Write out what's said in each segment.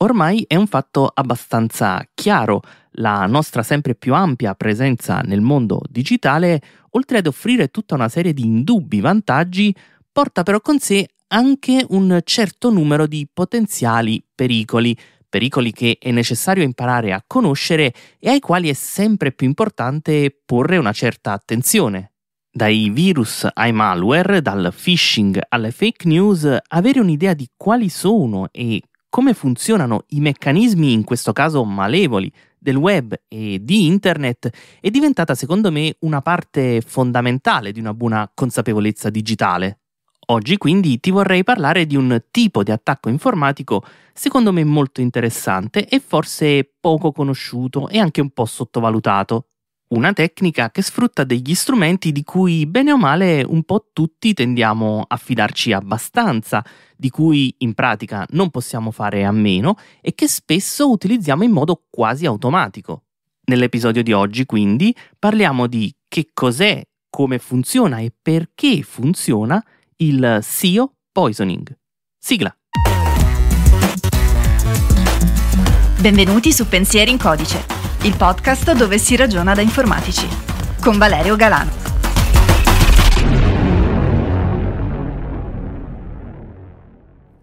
Ormai è un fatto abbastanza chiaro, la nostra sempre più ampia presenza nel mondo digitale, oltre ad offrire tutta una serie di indubbi vantaggi, porta però con sé anche un certo numero di potenziali pericoli, pericoli che è necessario imparare a conoscere e ai quali è sempre più importante porre una certa attenzione. Dai virus ai malware, dal phishing alle fake news, avere un'idea di quali sono e come funzionano i meccanismi, in questo caso malevoli, del web e di internet è diventata secondo me una parte fondamentale di una buona consapevolezza digitale. Oggi quindi ti vorrei parlare di un tipo di attacco informatico secondo me molto interessante e forse poco conosciuto e anche un po' sottovalutato, una tecnica che sfrutta degli strumenti di cui bene o male un po' tutti tendiamo a fidarci abbastanza, di cui in pratica non possiamo fare a meno e che spesso utilizziamo in modo quasi automatico. Nell'episodio di oggi quindi parliamo di che cos'è, come funziona e perché funziona il SEO poisoning. Sigla! Benvenuti su Pensieri in Codice il podcast dove si ragiona da informatici, con Valerio Galano.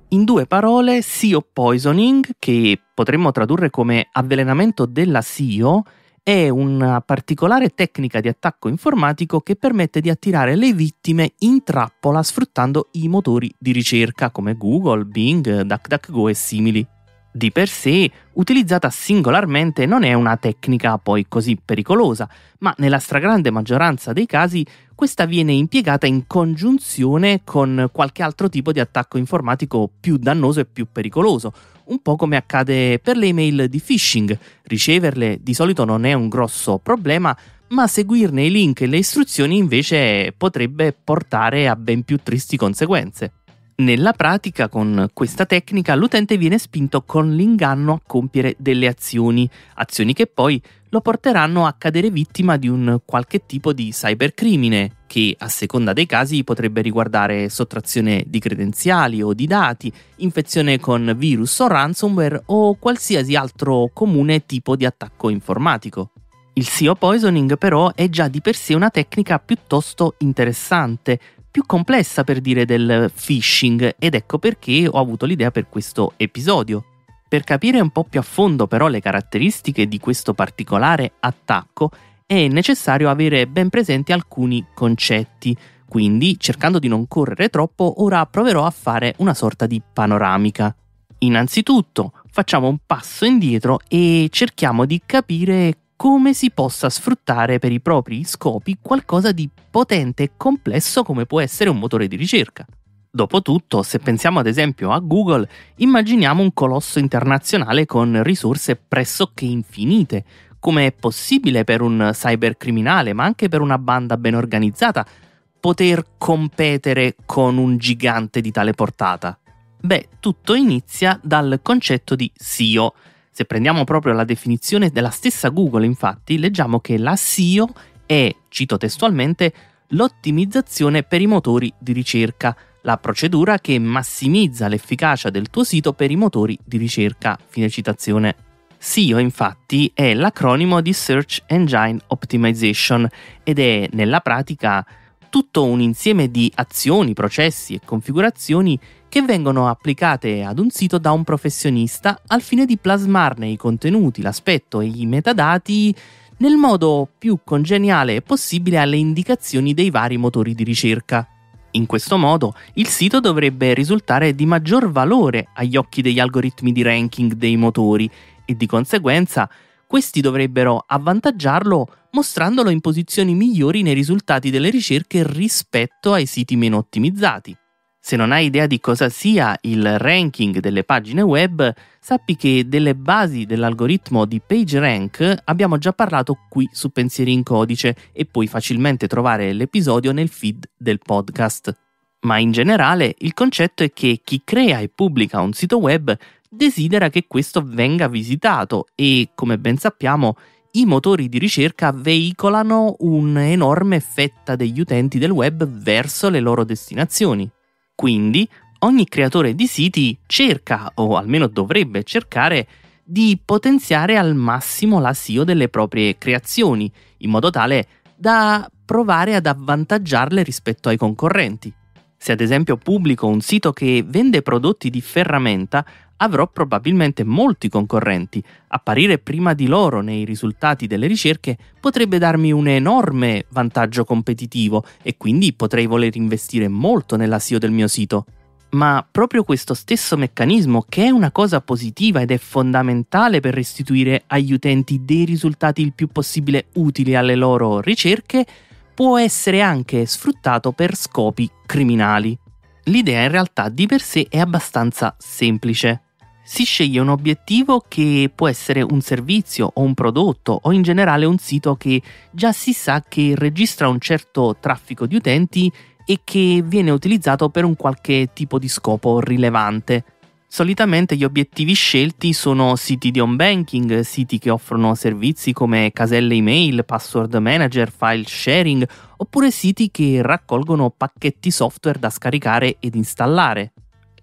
In due parole, SEO poisoning, che potremmo tradurre come avvelenamento della SEO, è una particolare tecnica di attacco informatico che permette di attirare le vittime in trappola sfruttando i motori di ricerca come Google, Bing, DuckDuckGo e simili di per sé, utilizzata singolarmente, non è una tecnica poi così pericolosa, ma nella stragrande maggioranza dei casi questa viene impiegata in congiunzione con qualche altro tipo di attacco informatico più dannoso e più pericoloso, un po' come accade per le email di phishing. Riceverle di solito non è un grosso problema, ma seguirne i link e le istruzioni invece potrebbe portare a ben più tristi conseguenze. Nella pratica, con questa tecnica, l'utente viene spinto con l'inganno a compiere delle azioni, azioni che poi lo porteranno a cadere vittima di un qualche tipo di cybercrimine, che a seconda dei casi potrebbe riguardare sottrazione di credenziali o di dati, infezione con virus o ransomware o qualsiasi altro comune tipo di attacco informatico. Il SEO poisoning però è già di per sé una tecnica piuttosto interessante più complessa per dire del phishing ed ecco perché ho avuto l'idea per questo episodio. Per capire un po' più a fondo però le caratteristiche di questo particolare attacco è necessario avere ben presenti alcuni concetti, quindi cercando di non correre troppo ora proverò a fare una sorta di panoramica. Innanzitutto facciamo un passo indietro e cerchiamo di capire come si possa sfruttare per i propri scopi qualcosa di potente e complesso come può essere un motore di ricerca. Dopotutto, se pensiamo ad esempio a Google, immaginiamo un colosso internazionale con risorse pressoché infinite, come è possibile per un cybercriminale, ma anche per una banda ben organizzata, poter competere con un gigante di tale portata? Beh, tutto inizia dal concetto di SEO, se prendiamo proprio la definizione della stessa Google, infatti, leggiamo che la SEO è, cito testualmente, l'ottimizzazione per i motori di ricerca, la procedura che massimizza l'efficacia del tuo sito per i motori di ricerca. Fine citazione. SEO infatti è l'acronimo di Search Engine Optimization ed è nella pratica tutto un insieme di azioni, processi e configurazioni che vengono applicate ad un sito da un professionista al fine di plasmarne i contenuti, l'aspetto e i metadati nel modo più congeniale possibile alle indicazioni dei vari motori di ricerca. In questo modo il sito dovrebbe risultare di maggior valore agli occhi degli algoritmi di ranking dei motori e di conseguenza questi dovrebbero avvantaggiarlo mostrandolo in posizioni migliori nei risultati delle ricerche rispetto ai siti meno ottimizzati. Se non hai idea di cosa sia il ranking delle pagine web, sappi che delle basi dell'algoritmo di PageRank abbiamo già parlato qui su Pensieri in Codice e puoi facilmente trovare l'episodio nel feed del podcast. Ma in generale il concetto è che chi crea e pubblica un sito web desidera che questo venga visitato e, come ben sappiamo, i motori di ricerca veicolano un'enorme fetta degli utenti del web verso le loro destinazioni. Quindi ogni creatore di siti cerca, o almeno dovrebbe cercare, di potenziare al massimo la SEO delle proprie creazioni, in modo tale da provare ad avvantaggiarle rispetto ai concorrenti. Se ad esempio pubblico un sito che vende prodotti di ferramenta, avrò probabilmente molti concorrenti. Apparire prima di loro nei risultati delle ricerche potrebbe darmi un enorme vantaggio competitivo e quindi potrei voler investire molto nella SEO del mio sito. Ma proprio questo stesso meccanismo, che è una cosa positiva ed è fondamentale per restituire agli utenti dei risultati il più possibile utili alle loro ricerche, può essere anche sfruttato per scopi criminali. L'idea in realtà di per sé è abbastanza semplice. Si sceglie un obiettivo che può essere un servizio o un prodotto o in generale un sito che già si sa che registra un certo traffico di utenti e che viene utilizzato per un qualche tipo di scopo rilevante. Solitamente gli obiettivi scelti sono siti di home banking, siti che offrono servizi come caselle email, password manager, file sharing, oppure siti che raccolgono pacchetti software da scaricare ed installare.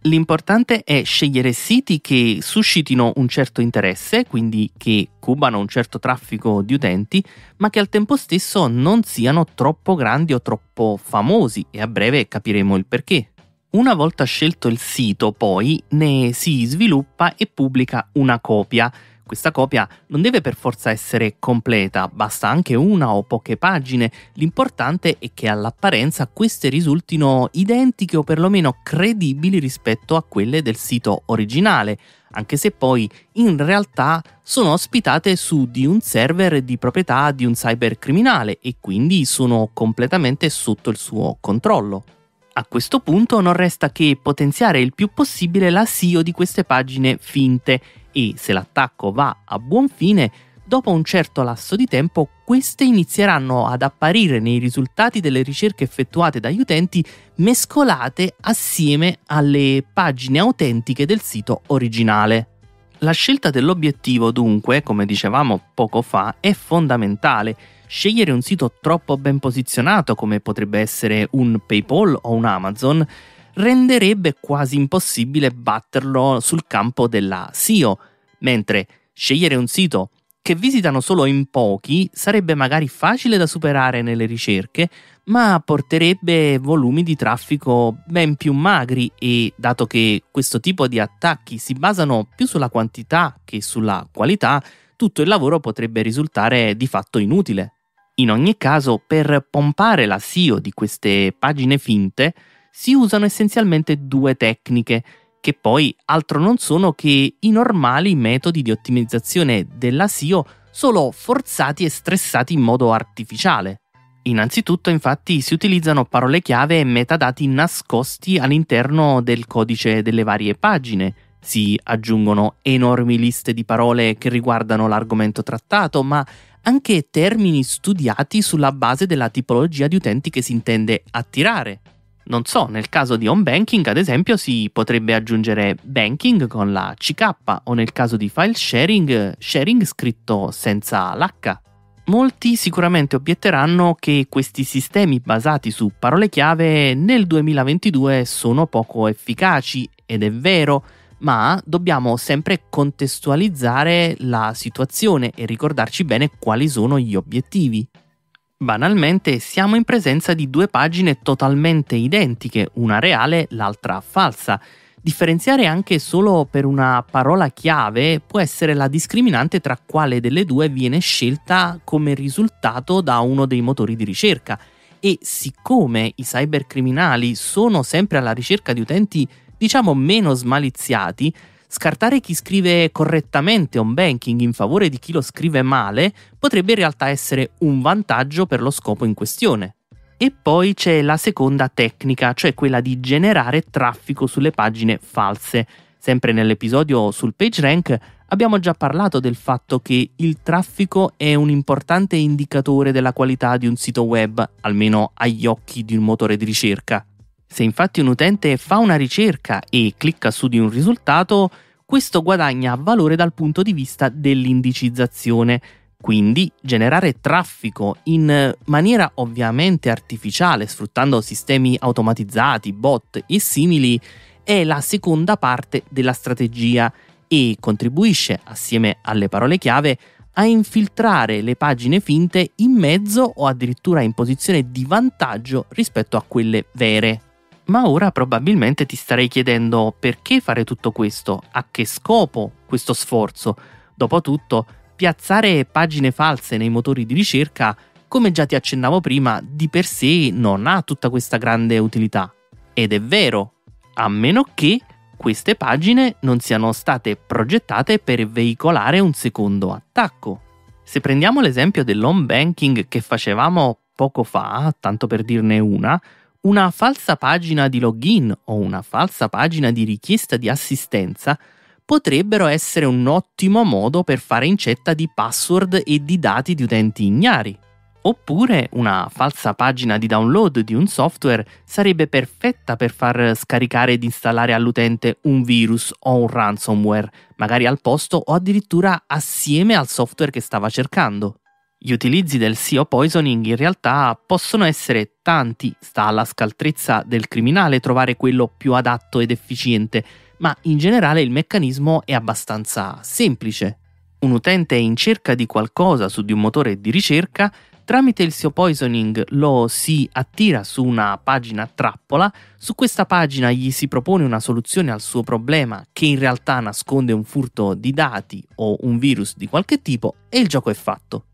L'importante è scegliere siti che suscitino un certo interesse, quindi che cubano un certo traffico di utenti, ma che al tempo stesso non siano troppo grandi o troppo famosi e a breve capiremo il perché. Una volta scelto il sito, poi, ne si sviluppa e pubblica una copia. Questa copia non deve per forza essere completa, basta anche una o poche pagine, l'importante è che all'apparenza queste risultino identiche o perlomeno credibili rispetto a quelle del sito originale, anche se poi in realtà sono ospitate su di un server di proprietà di un cybercriminale e quindi sono completamente sotto il suo controllo. A questo punto non resta che potenziare il più possibile la SEO di queste pagine finte e se l'attacco va a buon fine, dopo un certo lasso di tempo queste inizieranno ad apparire nei risultati delle ricerche effettuate dagli utenti mescolate assieme alle pagine autentiche del sito originale. La scelta dell'obiettivo dunque, come dicevamo poco fa, è fondamentale scegliere un sito troppo ben posizionato come potrebbe essere un PayPal o un Amazon renderebbe quasi impossibile batterlo sul campo della SEO, mentre scegliere un sito che visitano solo in pochi sarebbe magari facile da superare nelle ricerche, ma porterebbe volumi di traffico ben più magri e dato che questo tipo di attacchi si basano più sulla quantità che sulla qualità, tutto il lavoro potrebbe risultare di fatto inutile. In ogni caso, per pompare la SEO di queste pagine finte si usano essenzialmente due tecniche, che poi altro non sono che i normali metodi di ottimizzazione della SEO solo forzati e stressati in modo artificiale. Innanzitutto infatti si utilizzano parole chiave e metadati nascosti all'interno del codice delle varie pagine. Si aggiungono enormi liste di parole che riguardano l'argomento trattato, ma anche termini studiati sulla base della tipologia di utenti che si intende attirare. Non so, nel caso di home banking ad esempio si potrebbe aggiungere banking con la CK o nel caso di file sharing, sharing scritto senza l'H. Molti sicuramente obietteranno che questi sistemi basati su parole chiave nel 2022 sono poco efficaci ed è vero, ma dobbiamo sempre contestualizzare la situazione e ricordarci bene quali sono gli obiettivi. Banalmente siamo in presenza di due pagine totalmente identiche, una reale, l'altra falsa. Differenziare anche solo per una parola chiave può essere la discriminante tra quale delle due viene scelta come risultato da uno dei motori di ricerca. E siccome i cybercriminali sono sempre alla ricerca di utenti diciamo meno smaliziati, scartare chi scrive correttamente un banking in favore di chi lo scrive male potrebbe in realtà essere un vantaggio per lo scopo in questione. E poi c'è la seconda tecnica, cioè quella di generare traffico sulle pagine false. Sempre nell'episodio sul PageRank abbiamo già parlato del fatto che il traffico è un importante indicatore della qualità di un sito web, almeno agli occhi di un motore di ricerca. Se infatti un utente fa una ricerca e clicca su di un risultato, questo guadagna valore dal punto di vista dell'indicizzazione, quindi generare traffico in maniera ovviamente artificiale, sfruttando sistemi automatizzati, bot e simili, è la seconda parte della strategia e contribuisce, assieme alle parole chiave, a infiltrare le pagine finte in mezzo o addirittura in posizione di vantaggio rispetto a quelle vere. Ma ora probabilmente ti starei chiedendo perché fare tutto questo, a che scopo questo sforzo. Dopotutto, piazzare pagine false nei motori di ricerca, come già ti accennavo prima, di per sé non ha tutta questa grande utilità. Ed è vero, a meno che queste pagine non siano state progettate per veicolare un secondo attacco. Se prendiamo l'esempio dell'home banking che facevamo poco fa, tanto per dirne una, una falsa pagina di login o una falsa pagina di richiesta di assistenza potrebbero essere un ottimo modo per fare incetta di password e di dati di utenti ignari. Oppure una falsa pagina di download di un software sarebbe perfetta per far scaricare ed installare all'utente un virus o un ransomware, magari al posto o addirittura assieme al software che stava cercando. Gli utilizzi del SEO poisoning in realtà possono essere tanti, sta alla scaltrezza del criminale trovare quello più adatto ed efficiente, ma in generale il meccanismo è abbastanza semplice. Un utente è in cerca di qualcosa su di un motore di ricerca, tramite il SEO poisoning lo si attira su una pagina trappola, su questa pagina gli si propone una soluzione al suo problema che in realtà nasconde un furto di dati o un virus di qualche tipo e il gioco è fatto.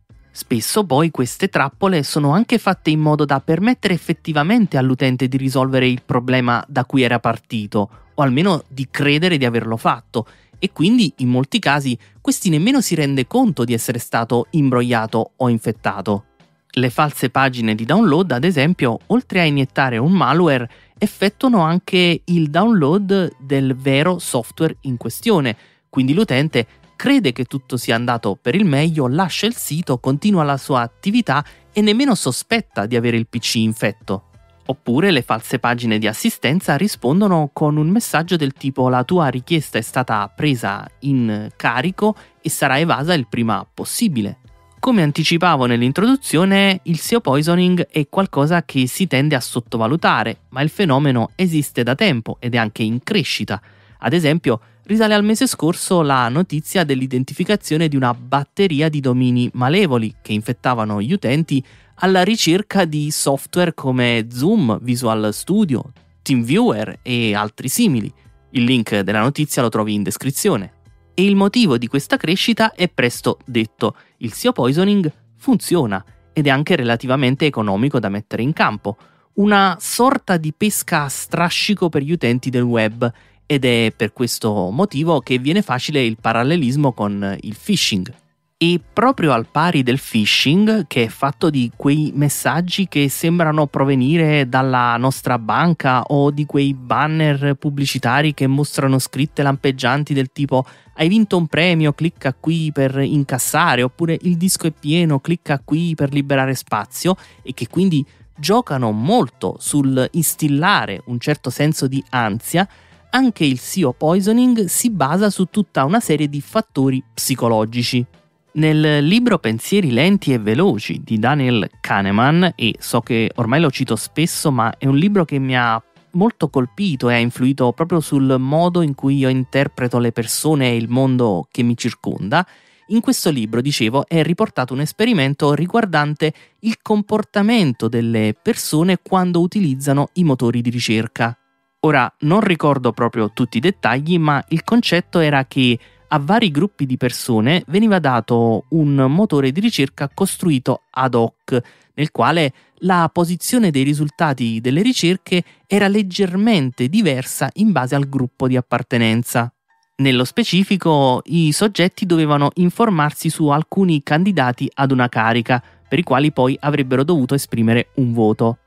Spesso poi queste trappole sono anche fatte in modo da permettere effettivamente all'utente di risolvere il problema da cui era partito, o almeno di credere di averlo fatto, e quindi in molti casi questi nemmeno si rende conto di essere stato imbrogliato o infettato. Le false pagine di download, ad esempio, oltre a iniettare un malware, effettuano anche il download del vero software in questione, quindi l'utente crede che tutto sia andato per il meglio, lascia il sito, continua la sua attività e nemmeno sospetta di avere il PC infetto. Oppure le false pagine di assistenza rispondono con un messaggio del tipo la tua richiesta è stata presa in carico e sarà evasa il prima possibile. Come anticipavo nell'introduzione, il SEO poisoning è qualcosa che si tende a sottovalutare, ma il fenomeno esiste da tempo ed è anche in crescita. Ad esempio, risale al mese scorso la notizia dell'identificazione di una batteria di domini malevoli che infettavano gli utenti alla ricerca di software come Zoom, Visual Studio, TeamViewer e altri simili. Il link della notizia lo trovi in descrizione. E il motivo di questa crescita è presto detto. Il SEO poisoning funziona ed è anche relativamente economico da mettere in campo. Una sorta di pesca a strascico per gli utenti del web ed è per questo motivo che viene facile il parallelismo con il phishing. E proprio al pari del phishing, che è fatto di quei messaggi che sembrano provenire dalla nostra banca o di quei banner pubblicitari che mostrano scritte lampeggianti del tipo hai vinto un premio, clicca qui per incassare, oppure il disco è pieno, clicca qui per liberare spazio, e che quindi giocano molto sul instillare un certo senso di ansia anche il CO poisoning si basa su tutta una serie di fattori psicologici. Nel libro Pensieri lenti e veloci di Daniel Kahneman, e so che ormai lo cito spesso, ma è un libro che mi ha molto colpito e ha influito proprio sul modo in cui io interpreto le persone e il mondo che mi circonda, in questo libro, dicevo, è riportato un esperimento riguardante il comportamento delle persone quando utilizzano i motori di ricerca. Ora non ricordo proprio tutti i dettagli, ma il concetto era che a vari gruppi di persone veniva dato un motore di ricerca costruito ad hoc, nel quale la posizione dei risultati delle ricerche era leggermente diversa in base al gruppo di appartenenza. Nello specifico, i soggetti dovevano informarsi su alcuni candidati ad una carica, per i quali poi avrebbero dovuto esprimere un voto.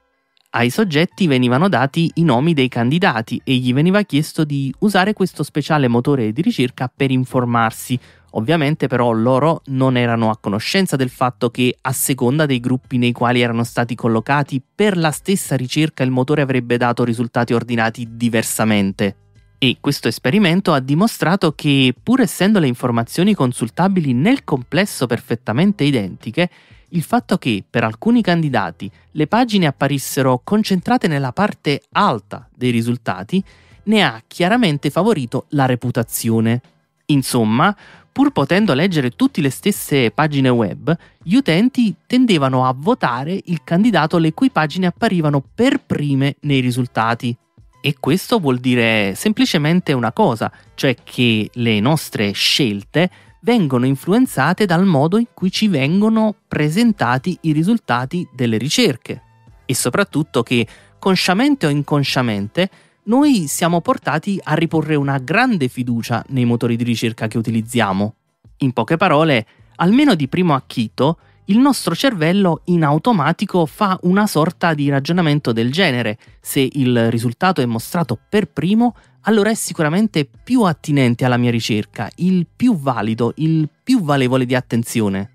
Ai soggetti venivano dati i nomi dei candidati e gli veniva chiesto di usare questo speciale motore di ricerca per informarsi. Ovviamente però loro non erano a conoscenza del fatto che a seconda dei gruppi nei quali erano stati collocati, per la stessa ricerca il motore avrebbe dato risultati ordinati diversamente. E questo esperimento ha dimostrato che, pur essendo le informazioni consultabili nel complesso perfettamente identiche, il fatto che per alcuni candidati le pagine apparissero concentrate nella parte alta dei risultati ne ha chiaramente favorito la reputazione. Insomma, pur potendo leggere tutte le stesse pagine web, gli utenti tendevano a votare il candidato le cui pagine apparivano per prime nei risultati. E questo vuol dire semplicemente una cosa, cioè che le nostre scelte vengono influenzate dal modo in cui ci vengono presentati i risultati delle ricerche e soprattutto che, consciamente o inconsciamente, noi siamo portati a riporre una grande fiducia nei motori di ricerca che utilizziamo. In poche parole, almeno di primo acchito, il nostro cervello in automatico fa una sorta di ragionamento del genere. Se il risultato è mostrato per primo, allora è sicuramente più attinente alla mia ricerca, il più valido, il più valevole di attenzione.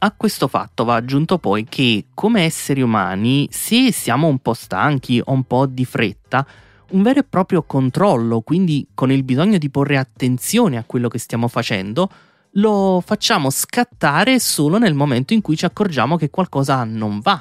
A questo fatto va aggiunto poi che, come esseri umani, se siamo un po' stanchi o un po' di fretta, un vero e proprio controllo, quindi con il bisogno di porre attenzione a quello che stiamo facendo, lo facciamo scattare solo nel momento in cui ci accorgiamo che qualcosa non va.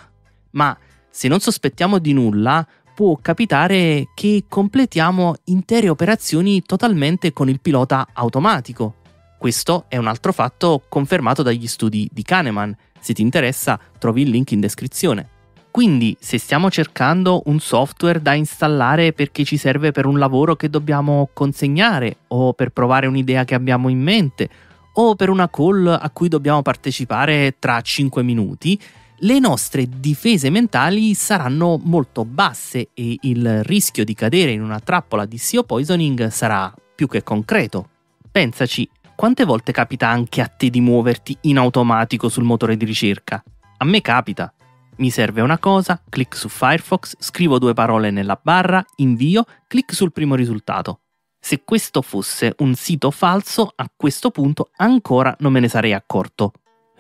Ma se non sospettiamo di nulla, può capitare che completiamo intere operazioni totalmente con il pilota automatico. Questo è un altro fatto confermato dagli studi di Kahneman. Se ti interessa, trovi il link in descrizione. Quindi, se stiamo cercando un software da installare perché ci serve per un lavoro che dobbiamo consegnare, o per provare un'idea che abbiamo in mente, o per una call a cui dobbiamo partecipare tra 5 minuti, le nostre difese mentali saranno molto basse e il rischio di cadere in una trappola di SEO poisoning sarà più che concreto. Pensaci, quante volte capita anche a te di muoverti in automatico sul motore di ricerca? A me capita. Mi serve una cosa, clic su Firefox, scrivo due parole nella barra, invio, clic sul primo risultato. Se questo fosse un sito falso, a questo punto ancora non me ne sarei accorto.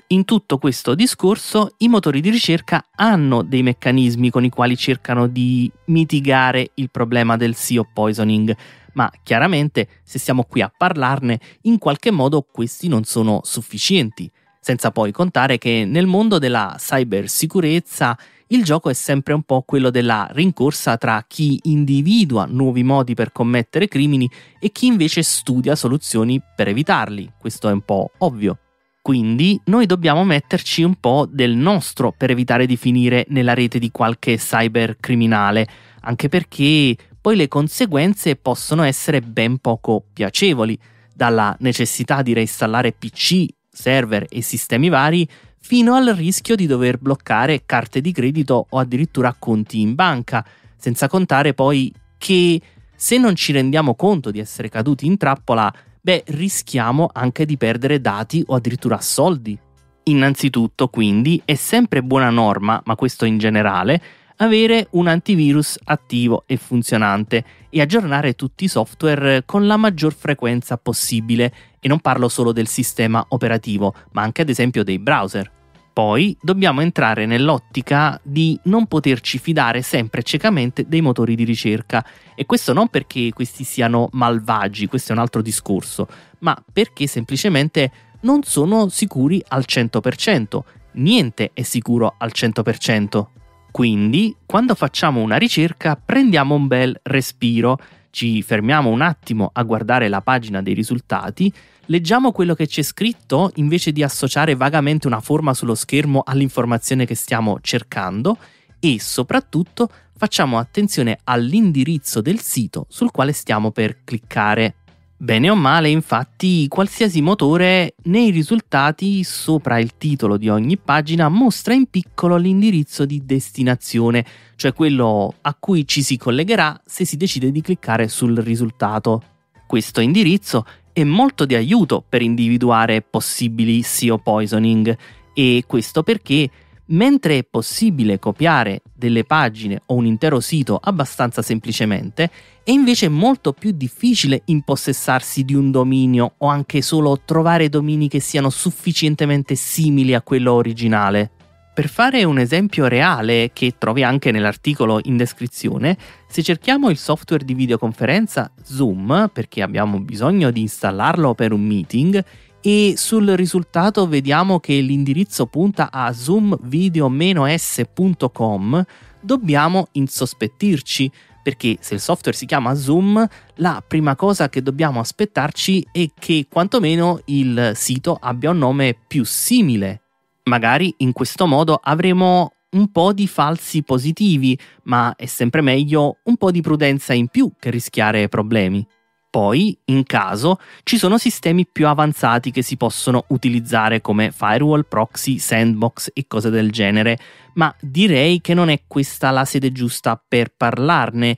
In tutto questo discorso i motori di ricerca hanno dei meccanismi con i quali cercano di mitigare il problema del CO poisoning, ma chiaramente se siamo qui a parlarne, in qualche modo questi non sono sufficienti, senza poi contare che nel mondo della cybersicurezza il gioco è sempre un po' quello della rincorsa tra chi individua nuovi modi per commettere crimini e chi invece studia soluzioni per evitarli, questo è un po' ovvio. Quindi noi dobbiamo metterci un po' del nostro per evitare di finire nella rete di qualche cybercriminale, anche perché poi le conseguenze possono essere ben poco piacevoli, dalla necessità di reinstallare PC, server e sistemi vari, fino al rischio di dover bloccare carte di credito o addirittura conti in banca, senza contare poi che se non ci rendiamo conto di essere caduti in trappola, beh, rischiamo anche di perdere dati o addirittura soldi. Innanzitutto, quindi, è sempre buona norma, ma questo in generale, avere un antivirus attivo e funzionante e aggiornare tutti i software con la maggior frequenza possibile. E non parlo solo del sistema operativo, ma anche ad esempio dei browser. Poi dobbiamo entrare nell'ottica di non poterci fidare sempre ciecamente dei motori di ricerca e questo non perché questi siano malvagi, questo è un altro discorso, ma perché semplicemente non sono sicuri al 100%, niente è sicuro al 100%. Quindi, quando facciamo una ricerca, prendiamo un bel respiro, ci fermiamo un attimo a guardare la pagina dei risultati, Leggiamo quello che c'è scritto invece di associare vagamente una forma sullo schermo all'informazione che stiamo cercando e soprattutto facciamo attenzione all'indirizzo del sito sul quale stiamo per cliccare. Bene o male, infatti, qualsiasi motore nei risultati sopra il titolo di ogni pagina mostra in piccolo l'indirizzo di destinazione, cioè quello a cui ci si collegherà se si decide di cliccare sul risultato. Questo indirizzo è molto di aiuto per individuare possibili SEO poisoning e questo perché mentre è possibile copiare delle pagine o un intero sito abbastanza semplicemente, è invece molto più difficile impossessarsi di un dominio o anche solo trovare domini che siano sufficientemente simili a quello originale. Per fare un esempio reale, che trovi anche nell'articolo in descrizione, se cerchiamo il software di videoconferenza Zoom, perché abbiamo bisogno di installarlo per un meeting, e sul risultato vediamo che l'indirizzo punta a zoomvideo-s.com, dobbiamo insospettirci, perché se il software si chiama Zoom, la prima cosa che dobbiamo aspettarci è che quantomeno il sito abbia un nome più simile Magari in questo modo avremo un po' di falsi positivi, ma è sempre meglio un po' di prudenza in più che rischiare problemi. Poi, in caso, ci sono sistemi più avanzati che si possono utilizzare come firewall, proxy, sandbox e cose del genere, ma direi che non è questa la sede giusta per parlarne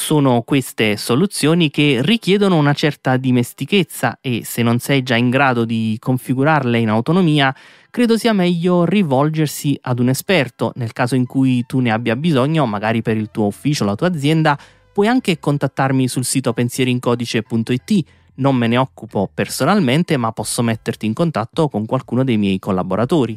sono queste soluzioni che richiedono una certa dimestichezza e se non sei già in grado di configurarle in autonomia, credo sia meglio rivolgersi ad un esperto. Nel caso in cui tu ne abbia bisogno, magari per il tuo ufficio o la tua azienda, puoi anche contattarmi sul sito pensierincodice.it. Non me ne occupo personalmente, ma posso metterti in contatto con qualcuno dei miei collaboratori.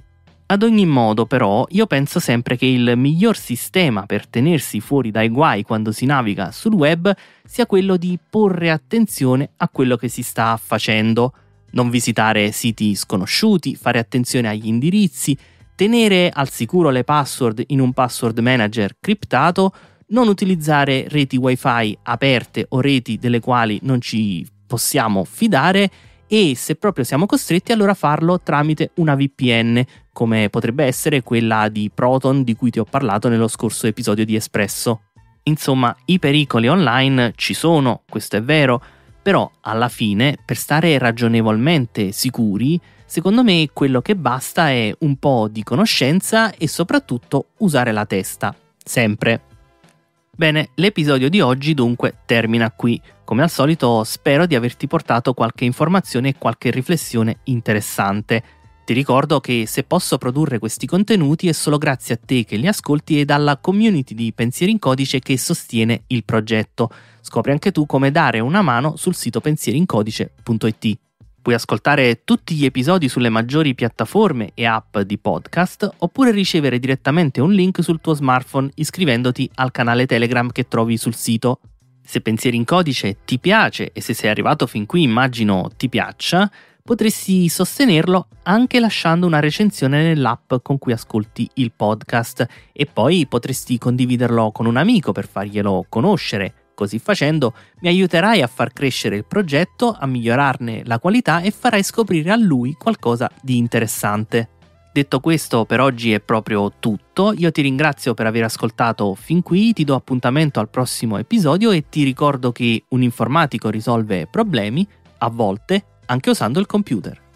Ad ogni modo, però, io penso sempre che il miglior sistema per tenersi fuori dai guai quando si naviga sul web sia quello di porre attenzione a quello che si sta facendo, non visitare siti sconosciuti, fare attenzione agli indirizzi, tenere al sicuro le password in un password manager criptato, non utilizzare reti wifi aperte o reti delle quali non ci possiamo fidare e se proprio siamo costretti allora farlo tramite una VPN, come potrebbe essere quella di Proton di cui ti ho parlato nello scorso episodio di Espresso. Insomma, i pericoli online ci sono, questo è vero, però alla fine, per stare ragionevolmente sicuri, secondo me quello che basta è un po' di conoscenza e soprattutto usare la testa, sempre. Bene, l'episodio di oggi dunque termina qui. Come al solito spero di averti portato qualche informazione e qualche riflessione interessante. Ti ricordo che se posso produrre questi contenuti è solo grazie a te che li ascolti e alla community di Pensieri in Codice che sostiene il progetto. Scopri anche tu come dare una mano sul sito pensierincodice.it. Puoi ascoltare tutti gli episodi sulle maggiori piattaforme e app di podcast oppure ricevere direttamente un link sul tuo smartphone iscrivendoti al canale Telegram che trovi sul sito. Se Pensieri in Codice ti piace e se sei arrivato fin qui immagino ti piaccia, potresti sostenerlo anche lasciando una recensione nell'app con cui ascolti il podcast e poi potresti condividerlo con un amico per farglielo conoscere così facendo mi aiuterai a far crescere il progetto, a migliorarne la qualità e farai scoprire a lui qualcosa di interessante. Detto questo, per oggi è proprio tutto. Io ti ringrazio per aver ascoltato fin qui, ti do appuntamento al prossimo episodio e ti ricordo che un informatico risolve problemi, a volte, anche usando il computer.